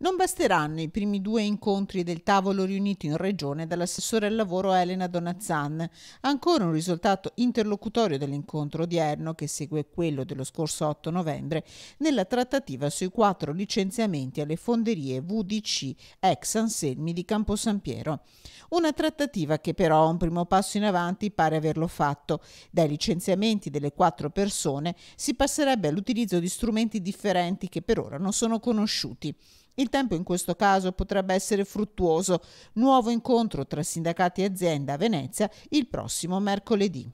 Non basteranno i primi due incontri del tavolo riunito in regione dall'assessore al lavoro Elena Donazzan, ancora un risultato interlocutorio dell'incontro odierno che segue quello dello scorso 8 novembre nella trattativa sui quattro licenziamenti alle fonderie VDC ex Anselmi di Campo San Piero. Una trattativa che però un primo passo in avanti pare averlo fatto. Dai licenziamenti delle quattro persone si passerebbe all'utilizzo di strumenti differenti che per ora non sono conosciuti. Il tempo in questo caso potrebbe essere fruttuoso. Nuovo incontro tra sindacati e azienda a Venezia il prossimo mercoledì.